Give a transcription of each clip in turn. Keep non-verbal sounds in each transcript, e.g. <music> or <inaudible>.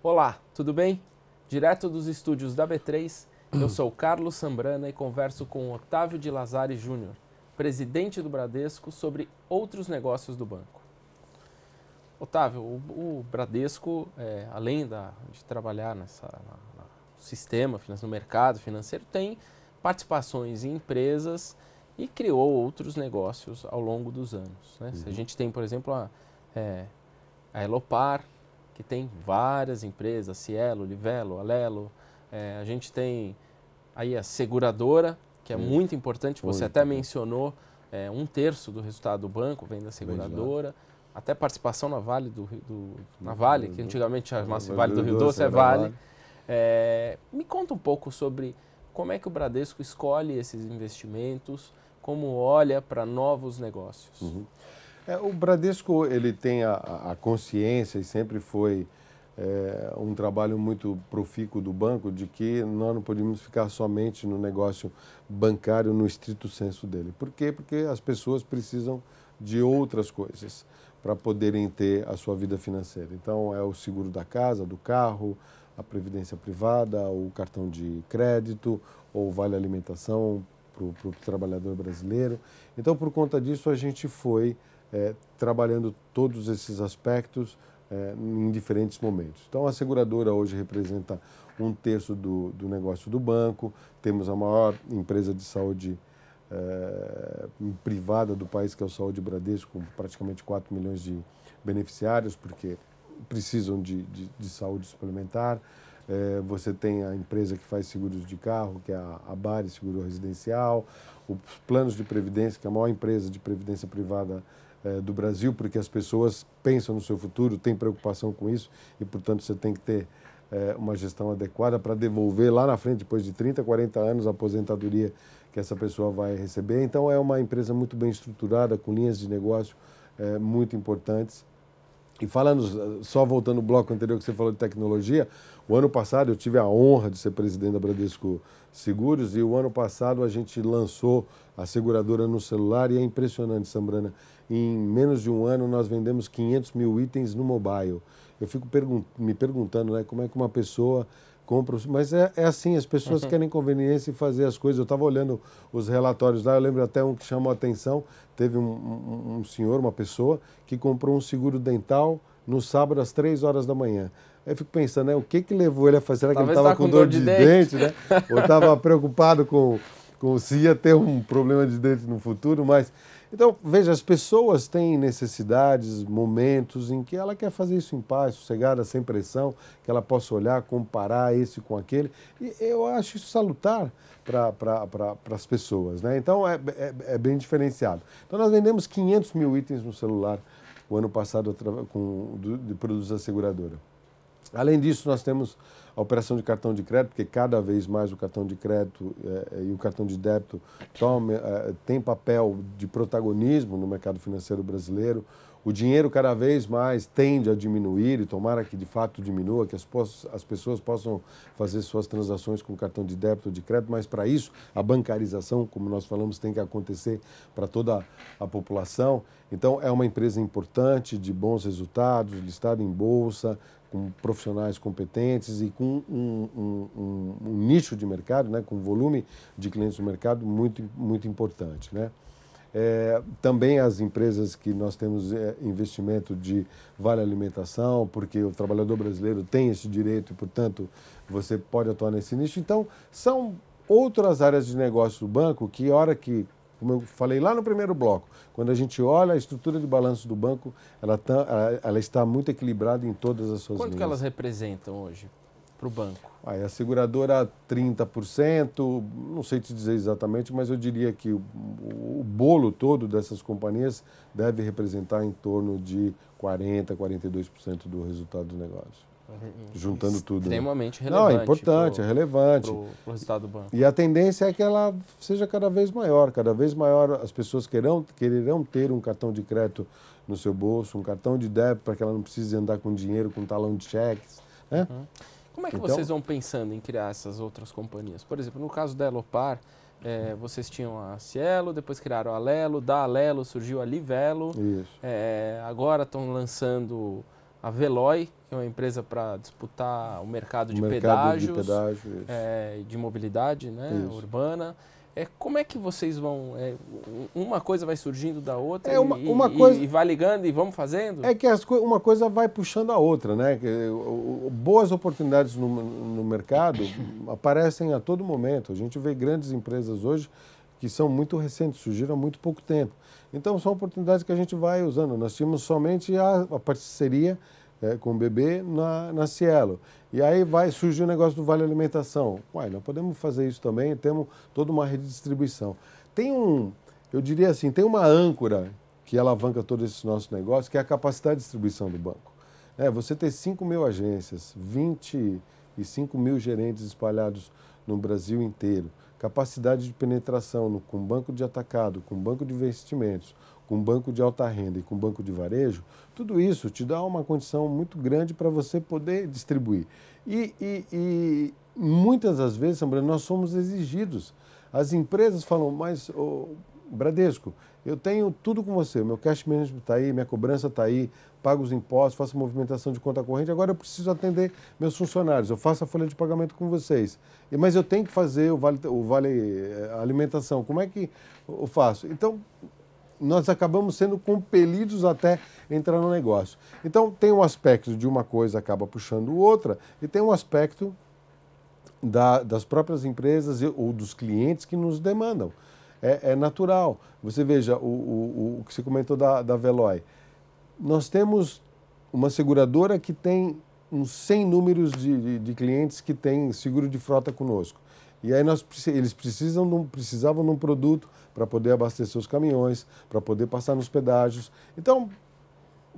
Olá, tudo bem? Direto dos estúdios da B3, eu sou Carlos Sambrana e converso com Otávio de Lazare Júnior, presidente do Bradesco, sobre outros negócios do banco. Otávio, o, o Bradesco, é, além da, de trabalhar nessa, na, na sistema, no mercado financeiro, tem participações em empresas e criou outros negócios ao longo dos anos. Né? Uhum. A gente tem, por exemplo, a, é, a Elopar, que tem várias empresas, Cielo, Livelo, Alelo. É, a gente tem aí a seguradora, que é hum. muito importante, você muito até bom. Né? mencionou, é, um terço do resultado do banco vem da seguradora. Até participação na Vale, do, do na uhum. vale que antigamente chamava-se uhum. Vale do uhum. Rio Doce, é Vale. É, me conta um pouco sobre como é que o Bradesco escolhe esses investimentos, como olha para novos negócios. Uhum. É, o Bradesco ele tem a, a consciência e sempre foi é, um trabalho muito profícuo do banco de que nós não podemos ficar somente no negócio bancário no estrito senso dele. Por quê? Porque as pessoas precisam de outras coisas para poderem ter a sua vida financeira. Então é o seguro da casa, do carro, a previdência privada, o cartão de crédito ou vale alimentação para o trabalhador brasileiro. Então por conta disso a gente foi é, trabalhando todos esses aspectos é, em diferentes momentos. Então, a seguradora hoje representa um terço do, do negócio do banco, temos a maior empresa de saúde é, privada do país, que é o Saúde Bradesco, com praticamente 4 milhões de beneficiários, porque precisam de, de, de saúde suplementar. É, você tem a empresa que faz seguros de carro, que é a, a Bari Seguro Residencial, os planos de previdência, que é a maior empresa de previdência privada eh, do Brasil, porque as pessoas pensam no seu futuro, têm preocupação com isso e, portanto, você tem que ter eh, uma gestão adequada para devolver lá na frente, depois de 30, 40 anos, a aposentadoria que essa pessoa vai receber. Então, é uma empresa muito bem estruturada, com linhas de negócio eh, muito importantes. E falando, eh, só voltando ao bloco anterior que você falou de tecnologia, o ano passado eu tive a honra de ser presidente da Bradesco Seguros e o ano passado a gente lançou a seguradora no celular e é impressionante, Sambrana. Em menos de um ano nós vendemos 500 mil itens no mobile. Eu fico pergun me perguntando né, como é que uma pessoa compro Mas é, é assim, as pessoas uhum. querem conveniência e fazer as coisas. Eu estava olhando os relatórios lá, eu lembro até um que chamou a atenção. Teve um, um, um senhor, uma pessoa, que comprou um seguro dental no sábado às três horas da manhã. Aí eu fico pensando, né, o que que levou ele a fazer? Será que Talvez ele estava tá com, com, dor de, de dente, dente né? Ou estava preocupado com, com se ia ter um problema de dente no futuro, mas então, veja, as pessoas têm necessidades, momentos em que ela quer fazer isso em paz, sossegada, sem pressão, que ela possa olhar, comparar esse com aquele. E eu acho isso salutar para as pessoas, né? Então, é, é, é, bem diferenciado. Então, nós vendemos 500 mil itens no celular o ano passado com, de produtos da seguradora. Além disso, nós temos a operação de cartão de crédito, porque cada vez mais o cartão de crédito eh, e o cartão de débito tome, eh, tem papel de protagonismo no mercado financeiro brasileiro. O dinheiro cada vez mais tende a diminuir e tomara que de fato diminua, que as, as pessoas possam fazer suas transações com cartão de débito ou de crédito, mas para isso a bancarização, como nós falamos, tem que acontecer para toda a população. Então é uma empresa importante, de bons resultados, listada em bolsa, com profissionais competentes e com um, um, um, um, nicho de mercado, né, com volume de clientes no mercado muito, muito importante. Né? É, também as empresas que nós temos é, investimento de vale alimentação, porque o trabalhador brasileiro tem esse direito e, portanto, você pode atuar nesse nicho. Então, são outras áreas de negócio do banco que, hora que como eu falei lá no primeiro bloco, quando a gente olha a estrutura de balanço do banco, ela, tá, ela, está muito equilibrada em todas as suas Quanto linhas. Quanto que elas representam hoje para o banco? Aí, a seguradora 30%, não sei te dizer exatamente, mas eu diria que o, o bolo todo dessas companhias deve representar em torno de 40%, 42% do resultado do negócio. Juntando tudo. Né? Extremamente relevante. Não, é importante, pro, é relevante. Para o resultado do banco. E a tendência é que ela seja cada vez maior. Cada vez maior as pessoas querão, quererão ter um cartão de crédito no seu bolso, um cartão de débito para que ela não precise andar com dinheiro, com talão de cheques. Né? Uhum. Como é que então, vocês vão pensando em criar essas outras companhias? Por exemplo, no caso da Elopar, é, vocês tinham a Cielo, depois criaram a Alelo, da Alelo surgiu a Livelo. É, agora estão lançando a Veloy, que é uma empresa para disputar o mercado de o mercado pedágios, de, pedágio, é, de mobilidade né, urbana. É, como é que vocês vão. É, uma coisa vai surgindo da outra é uma, e, uma e, coisa, e, vai ligando e vamos fazendo? É que as, uma coisa vai puxando a outra, né? boas oportunidades no, no mercado aparecem a todo momento. A gente vê grandes empresas hoje que são muito recentes, surgiram há muito pouco tempo. Então, são oportunidades que a gente vai usando. Nós tínhamos somente a, a parceria é, com o bebê na, na Cielo. E aí vai surgir o negócio do Vale Alimentação. Uai, nós podemos fazer isso também, temos toda uma redistribuição. Tem um, eu diria assim, tem uma âncora que alavanca todo esse nosso negócio, que é a capacidade de distribuição do banco. É, você ter 5 mil agências, 25 mil gerentes espalhados no Brasil inteiro capacidade de penetração no, com banco de atacado, com banco de investimentos, com banco de alta renda e com banco de varejo, tudo isso te dá uma condição muito grande para você poder distribuir. E, e, e muitas das vezes, Sandra, nós somos exigidos. As empresas falam, mas oh, Bradesco, eu tenho tudo com você, meu cash management está aí, minha cobrança está aí, pago os impostos, faço movimentação de conta corrente, agora eu preciso atender meus funcionários, eu faço a folha de pagamento com vocês. Mas eu tenho que fazer o vale, o vale eh, alimentação, como é que eu faço? Então, nós acabamos sendo compelidos até entrar no negócio. Então, tem um aspecto de uma coisa acaba puxando outra, e tem um aspecto da, das próprias empresas ou dos clientes que nos demandam é, é natural. Você veja o, o, o, que você comentou da, da Veloy. Nós temos uma seguradora que tem uns 100 números de, de, de clientes que têm seguro de frota conosco. E aí nós, eles precisam de precisavam de um produto para poder abastecer os caminhões, para poder passar nos pedágios. Então,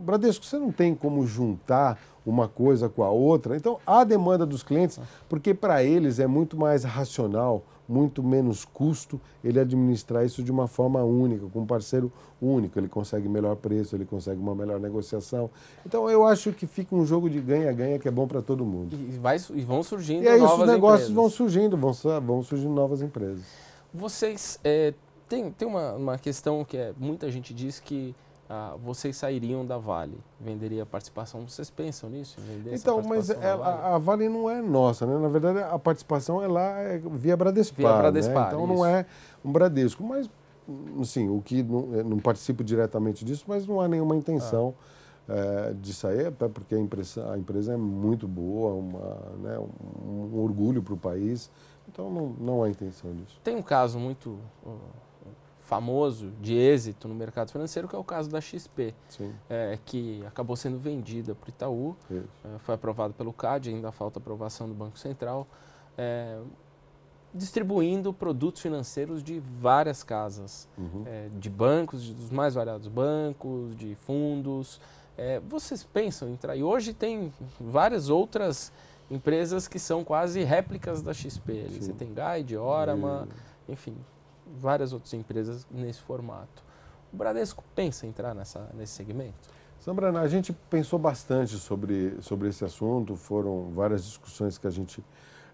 Bradesco, você não tem como juntar uma coisa com a outra. Então, há demanda dos clientes, porque para eles é muito mais racional, muito menos custo ele administrar isso de uma forma única, com um parceiro único. Ele consegue melhor preço, ele consegue uma melhor negociação. Então, eu acho que fica um jogo de ganha-ganha que é bom para todo mundo. E, vai, e vão surgindo e aí, os negócios empresas. vão surgindo, vão, vão surgindo novas empresas. Vocês. É, tem tem uma, uma questão que é, muita gente diz que ah, vocês sairiam da Vale, venderia a participação. Vocês pensam nisso? então, mas ela, é, vale? a Vale não é nossa, né? Na verdade, a participação é lá é via Bradespar. Via Bradespar né? Então isso. não é um Bradesco, mas sim, o que não, é, não, participo diretamente disso, mas não há nenhuma intenção ah. é, de sair, até porque a, impressa, a empresa é muito boa, uma, né, um, um, orgulho para o país. Então não, não há intenção disso. Tem um caso muito uh, famoso de êxito no mercado financeiro, que é o caso da XP, é, que acabou sendo vendida para o Itaú, é, foi aprovado pelo CAD, ainda falta aprovação do Banco Central, é, distribuindo produtos financeiros de várias casas, uhum. É, de bancos, de, dos mais variados bancos, de fundos. É, vocês pensam em entrar? E hoje tem várias outras empresas que são quase réplicas da XP. Você tem Guide, Orama, enfim, várias outras empresas nesse formato. O Bradesco pensa entrar nessa, nesse segmento? Sambrana, a gente pensou bastante sobre, sobre esse assunto, foram várias discussões que a gente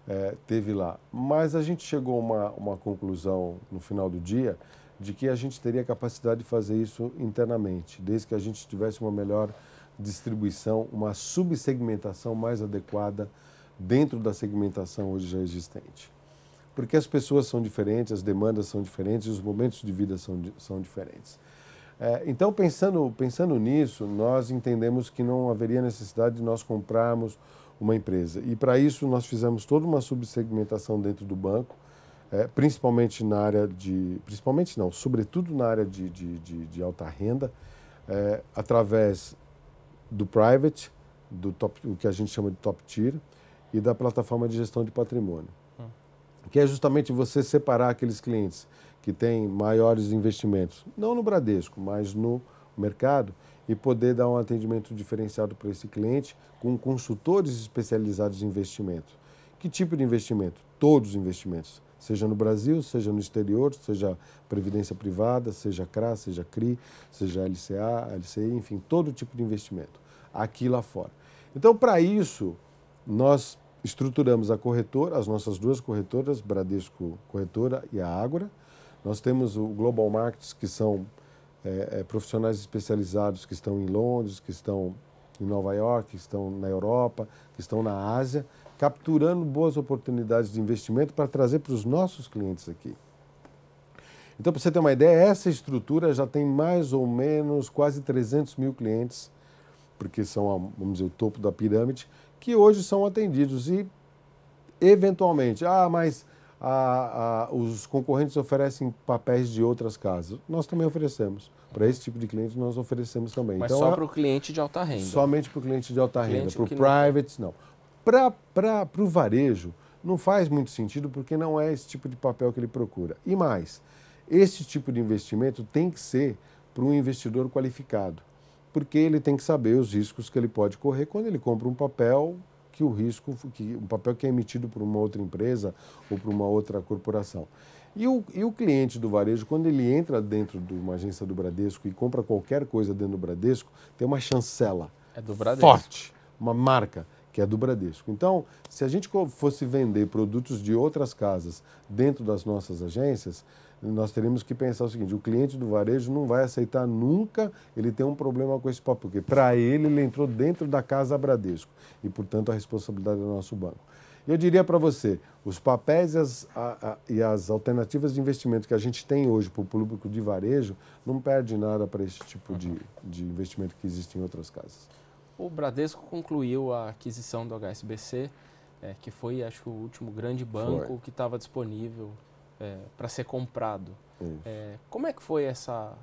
é, teve lá, mas a gente chegou a uma, uma conclusão no final do dia de que a gente teria capacidade de fazer isso internamente, desde que a gente tivesse uma melhor distribuição, uma subsegmentação mais adequada dentro da segmentação hoje já existente porque as pessoas são diferentes, as demandas são diferentes, os momentos de vida são, são diferentes. É, então, pensando, pensando nisso, nós entendemos que não haveria necessidade de nós comprarmos uma empresa. E para isso, nós fizemos toda uma subsegmentação dentro do banco, é, principalmente na área de. Principalmente não, sobretudo na área de, de, de, de alta renda, é, através do private, do top, o que a gente chama de top tier, e da plataforma de gestão de patrimônio que é justamente você separar aqueles clientes que têm maiores investimentos, não no Bradesco, mas no mercado, e poder dar um atendimento diferenciado para esse cliente com consultores especializados em investimento. Que tipo de investimento? Todos os investimentos, seja no Brasil, seja no exterior, seja previdência privada, seja CRA, seja CRI, seja LCA, LCI, enfim, todo tipo de investimento aqui lá fora. Então, para isso, nós estruturamos a corretora, as nossas duas corretoras, Bradesco Corretora e a Ágora. Nós temos o Global Markets, que são é, é, profissionais especializados que estão em Londres, que estão em Nova York, que estão na Europa, que estão na Ásia, capturando boas oportunidades de investimento para trazer para os nossos clientes aqui. Então, para você ter uma ideia, essa estrutura já tem mais ou menos quase 300 mil clientes, porque são, vamos dizer, o topo da pirâmide, que hoje são atendidos e, eventualmente, ah, mas a, ah, a, ah, os concorrentes oferecem papéis de outras casas. Nós também oferecemos. Para esse tipo de cliente, nós oferecemos também. Mas então, só é para o cliente de alta renda? Somente para o cliente de alta renda. Para o private, não. não. Para o varejo, não faz muito sentido porque não é esse tipo de papel que ele procura. E mais, esse tipo de investimento tem que ser para um investidor qualificado porque ele tem que saber os riscos que ele pode correr quando ele compra um papel que o risco, que um papel que é emitido por uma outra empresa ou por uma outra corporação. E o, e o cliente do varejo, quando ele entra dentro de uma agência do Bradesco e compra qualquer coisa dentro do Bradesco, tem uma chancela é do Bradesco. forte, uma marca que é do Bradesco. Então, se a gente fosse vender produtos de outras casas dentro das nossas agências, nós teremos que pensar o seguinte: o cliente do varejo não vai aceitar nunca ele ter um problema com esse papo, porque para ele ele entrou dentro da casa Bradesco e, portanto, a responsabilidade é do nosso banco. Eu diria para você: os papéis e as, a, a, e as, alternativas de investimento que a gente tem hoje para o público de varejo não perde nada para esse tipo de, de investimento que existe em outras casas. O Bradesco concluiu a aquisição do HSBC. É, que foi, acho, o último grande banco foi. que estava disponível é, para ser comprado. É, como é que foi essa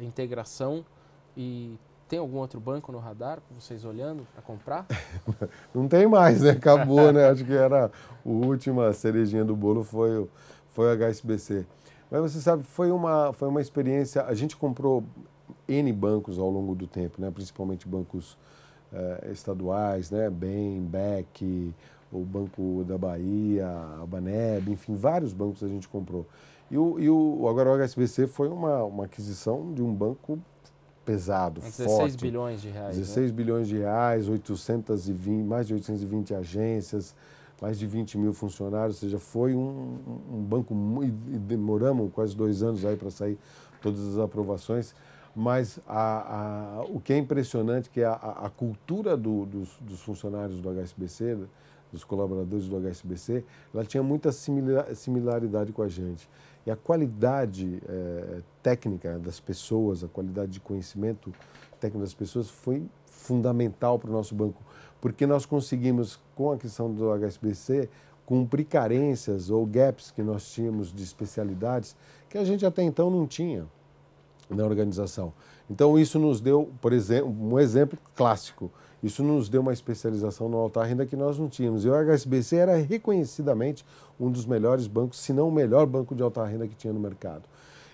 integração e tem algum outro banco no radar com vocês olhando para comprar? <laughs> Não tem mais, né? Acabou, né? Acho que era a última cerejinha do bolo foi o, foi o HSBC. Mas você sabe, foi uma, foi uma experiência. A gente comprou N bancos ao longo do tempo, né? principalmente bancos eh, estaduais, né? Bem, BEC, o Banco da Bahia, a Baneb, enfim, vários bancos a gente comprou. E o, e o agora o HSBC foi uma, uma aquisição de um banco pesado, 16 forte. bilhões de reais. 16 né? bilhões de reais, 820, mais de 820 agências, mais de 20 mil funcionários, ou seja, foi um, um banco e demoramos quase dois anos aí para sair todas as aprovações. Mas a, a, o que é impressionante é que a, a cultura do, dos, dos funcionários do HSBC né, dos colaboradores do HSBC, ela tinha muita similaridade com a gente. E a qualidade é, técnica das pessoas, a qualidade de conhecimento técnico das pessoas foi fundamental para o nosso banco, porque nós conseguimos, com a questão do HSBC, cumprir carências ou gaps que nós tínhamos de especialidades que a gente até então não tinha na organização. Então isso nos deu, por exemplo, um exemplo clássico isso nos deu uma especialização no alta renda que nós não tínhamos. E o HSBC era reconhecidamente um dos melhores bancos, se não o melhor banco de alta renda que tinha no mercado.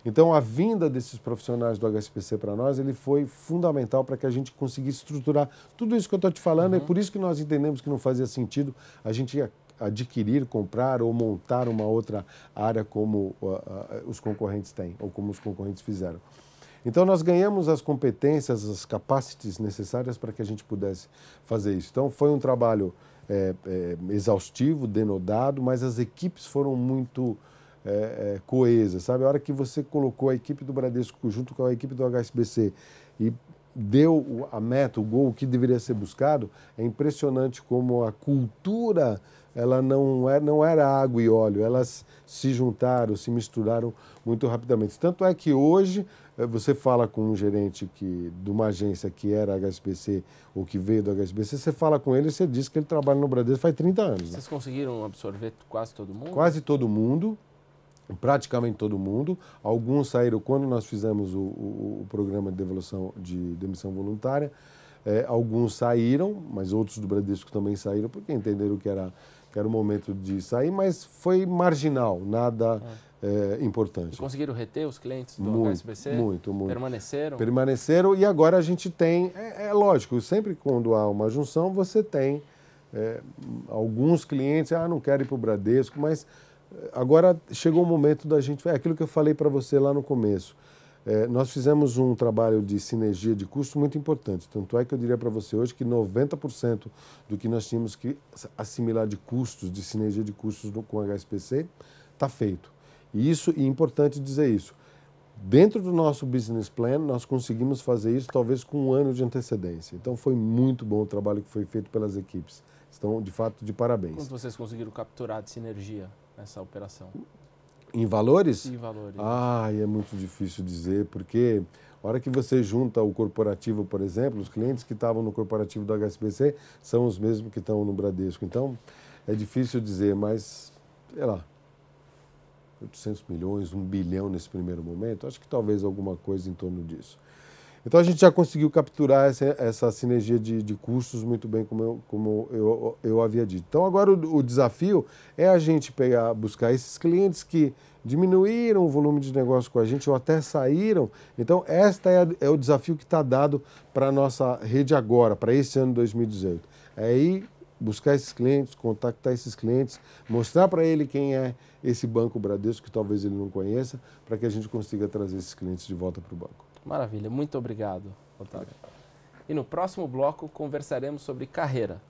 Então, a vinda desses profissionais do HSBC para nós, ele foi fundamental para que a gente conseguisse estruturar tudo isso que eu estou te falando. Uhum. É por isso que nós entendemos que não fazia sentido a gente adquirir, comprar ou montar uma outra área como uh, uh, os concorrentes têm, ou como os concorrentes fizeram. Então, nós ganhamos as competências, as capacities necessárias para que a gente pudesse fazer isso. Então, foi um trabalho é, é, exaustivo, denodado, mas as equipes foram muito é, é coesas, sabe? A hora que você colocou a equipe do Bradesco junto com a equipe do HSBC e deu a meta, o gol, que deveria ser buscado, é impressionante como a cultura ela não era, é, não era água e óleo, elas se juntaram, se misturaram muito rapidamente. Tanto é que hoje eh, você fala com um gerente que, de uma agência que era HSBC ou que veio do HSBC, você fala com ele e você diz que ele trabalha no Bradesco faz 30 anos. Né? Vocês né? conseguiram absorver quase todo mundo? Quase todo mundo, praticamente todo mundo. Alguns saíram quando nós fizemos o, o, o programa de devolução de demissão voluntária. É, alguns saíram, mas outros do Bradesco também saíram porque entenderam que era, que era o momento de sair, mas foi marginal, nada. É é, eh, importante. E conseguiram reter os clientes do muito, HSBC? Muito, muito. Permaneceram? Permaneceram e agora a gente tem, é, é lógico, sempre quando há uma junção você tem é, alguns clientes, ah, não quero ir para o Bradesco, mas eh, agora chegou o momento da gente, é aquilo que eu falei para você lá no começo, é, nós fizemos um trabalho de sinergia de custo muito importante. Tanto é que eu diria para você hoje que 90% do que nós tínhamos que assimilar de custos, de sinergia de custos no, com o HSBC está feito. Isso, e é importante dizer isso, dentro do nosso business plan, nós conseguimos fazer isso talvez com um ano de antecedência. Então, foi muito bom o trabalho que foi feito pelas equipes. Estão, de fato, de parabéns. Quanto vocês conseguiram capturar de sinergia nessa operação? Em valores? Em valores. Ah, é muito difícil dizer, porque a hora que você junta o corporativo, por exemplo, os clientes que estavam no corporativo do HSBC são os mesmos que estão no Bradesco. Então, é difícil dizer, mas, sei lá, 800 milhões, 1 bilhão nesse primeiro momento, acho que talvez alguma coisa em torno disso. Então a gente já conseguiu capturar essa, essa sinergia de, de, custos muito bem, como, eu, como eu, eu havia dito. Então agora o, o, desafio é a gente pegar, buscar esses clientes que diminuíram o volume de negócio com a gente ou até saíram. Então esta é, é o desafio que está dado para a nossa rede agora, para esse ano 2018. É ir buscar esses clientes, contactar esses clientes, mostrar para ele quem é esse Banco Bradesco, que talvez ele não conheça, para que a gente consiga trazer esses clientes de volta para o banco. Maravilha, muito obrigado, Otávio. E no próximo bloco conversaremos sobre carreira.